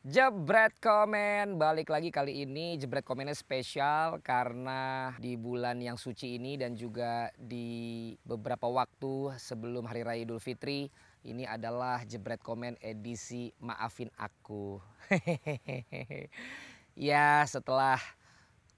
Jebret komen balik lagi kali ini jebret komennya spesial karena di bulan yang suci ini dan juga di beberapa waktu sebelum hari raya Idul Fitri ini adalah jebret komen edisi maafin aku. ya setelah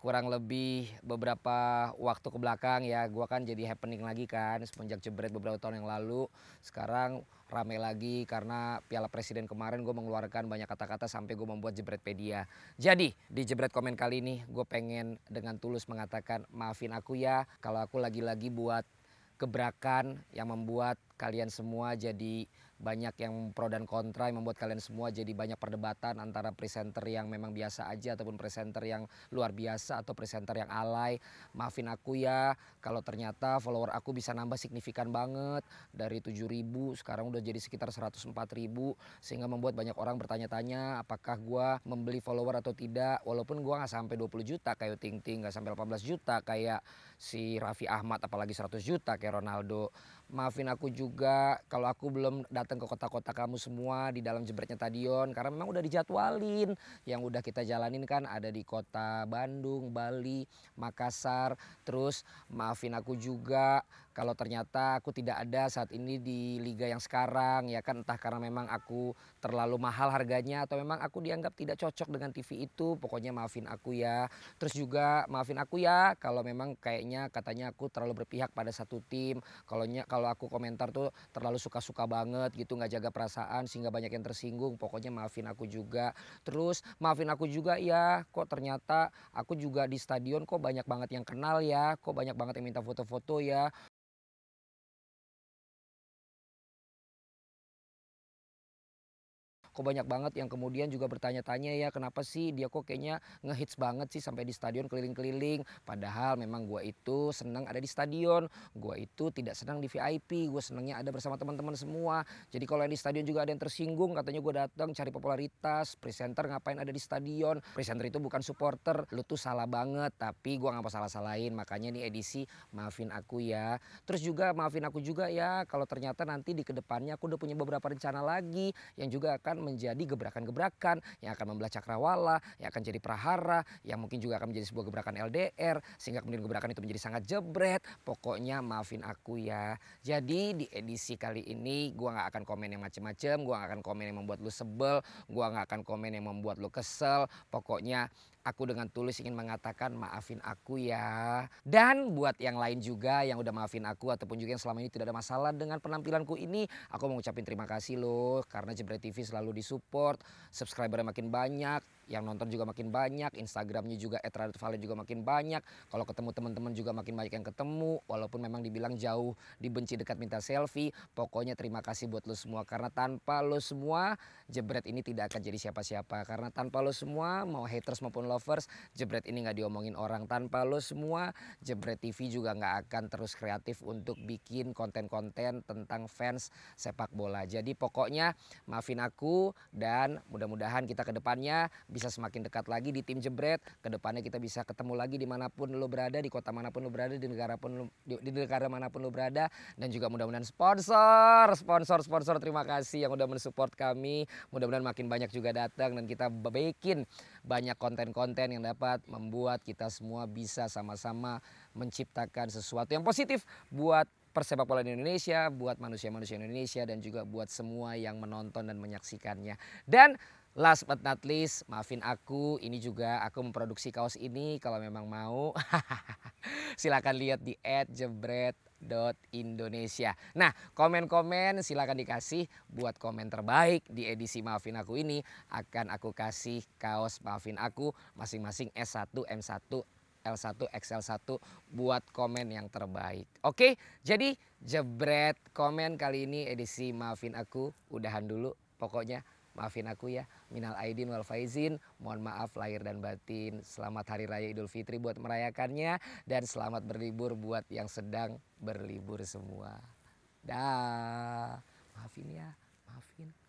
kurang lebih beberapa waktu ke belakang ya gua kan jadi happening lagi kan semenjak jebret beberapa tahun yang lalu sekarang rame lagi karena Piala Presiden kemarin gue mengeluarkan banyak kata-kata sampai gue membuat jebretpedia. Jadi di jebret komen kali ini gue pengen dengan tulus mengatakan maafin aku ya kalau aku lagi-lagi buat gebrakan yang membuat kalian semua jadi banyak yang pro dan kontra yang membuat kalian semua jadi banyak perdebatan antara presenter yang memang biasa aja ataupun presenter yang luar biasa atau presenter yang alay. Maafin aku ya kalau ternyata follower aku bisa nambah signifikan banget dari 7.000 sekarang udah jadi sekitar ribu sehingga membuat banyak orang bertanya-tanya apakah gua membeli follower atau tidak walaupun gua nggak sampai 20 juta kayak Ting Ting nggak sampai 18 juta kayak si Raffi Ahmad apalagi 100 juta kayak Ronaldo maafin aku juga kalau aku belum datang ke kota-kota kamu semua di dalam jebretnya stadion karena memang udah dijadwalin yang udah kita jalanin kan ada di kota Bandung, Bali, Makassar. Terus maafin aku juga kalau ternyata aku tidak ada saat ini di liga yang sekarang ya kan entah karena memang aku terlalu mahal harganya atau memang aku dianggap tidak cocok dengan TV itu. Pokoknya maafin aku ya. Terus juga maafin aku ya kalau memang kayaknya katanya aku terlalu berpihak pada satu tim. Kalau kalau kalau aku komentar tuh terlalu suka-suka banget gitu nggak jaga perasaan sehingga banyak yang tersinggung pokoknya maafin aku juga terus maafin aku juga ya kok ternyata aku juga di stadion kok banyak banget yang kenal ya kok banyak banget yang minta foto-foto ya kok banyak banget yang kemudian juga bertanya-tanya ya kenapa sih dia kok kayaknya ngehits banget sih sampai di stadion keliling-keliling. Padahal memang gue itu senang ada di stadion, gue itu tidak senang di VIP, gue senangnya ada bersama teman-teman semua. Jadi kalau yang di stadion juga ada yang tersinggung, katanya gue datang cari popularitas, presenter ngapain ada di stadion, presenter itu bukan supporter, lu tuh salah banget. Tapi gue nggak apa salah-salahin, makanya nih edisi maafin aku ya. Terus juga maafin aku juga ya kalau ternyata nanti di kedepannya aku udah punya beberapa rencana lagi yang juga akan menjadi gebrakan-gebrakan yang akan membelah cakrawala, yang akan jadi prahara, yang mungkin juga akan menjadi sebuah gebrakan LDR, sehingga kemudian gebrakan itu menjadi sangat jebret. Pokoknya maafin aku ya. Jadi di edisi kali ini gue gak akan komen yang macem-macem, gue gak akan komen yang membuat lu sebel, gue gak akan komen yang membuat lu kesel. Pokoknya aku dengan tulus ingin mengatakan maafin aku ya. Dan buat yang lain juga yang udah maafin aku ataupun juga yang selama ini tidak ada masalah dengan penampilanku ini, aku mau ngucapin terima kasih loh karena Jebret TV selalu disupport, subscribernya makin banyak, yang nonton juga makin banyak, Instagramnya juga @raditvalet juga makin banyak. Kalau ketemu teman-teman juga makin banyak yang ketemu, walaupun memang dibilang jauh, dibenci dekat minta selfie. Pokoknya terima kasih buat lo semua karena tanpa lo semua, Jebret ini tidak akan jadi siapa-siapa. Karena tanpa lo semua, mau haters maupun lovers, Jebret ini nggak diomongin orang. Tanpa lo semua, Jebret TV juga nggak akan terus kreatif untuk bikin konten-konten tentang fans sepak bola. Jadi pokoknya maafin aku dan mudah-mudahan kita kedepannya bisa semakin dekat lagi di tim jebret. Kedepannya kita bisa ketemu lagi dimanapun lo berada, di kota manapun lo berada, di negara pun lo, di, negara manapun lo berada. Dan juga mudah-mudahan sponsor, sponsor, sponsor terima kasih yang udah mensupport kami. Mudah-mudahan makin banyak juga datang dan kita bikin banyak konten-konten yang dapat membuat kita semua bisa sama-sama menciptakan sesuatu yang positif buat persepak bola di Indonesia, buat manusia-manusia Indonesia dan juga buat semua yang menonton dan menyaksikannya. Dan Last but not least, maafin aku, ini juga aku memproduksi kaos ini kalau memang mau. silakan lihat di @jebret.indonesia. Nah, komen-komen silakan dikasih buat komen terbaik di edisi Maafin Aku ini akan aku kasih kaos Maafin Aku masing-masing S1, M1, L1, XL1 buat komen yang terbaik. Oke, jadi jebret komen kali ini edisi Maafin Aku udahan dulu pokoknya Maafin aku ya, minal aidin wal faizin. Mohon maaf lahir dan batin. Selamat Hari Raya Idul Fitri buat merayakannya dan selamat berlibur buat yang sedang berlibur semua. Dah. Maafin ya, maafin.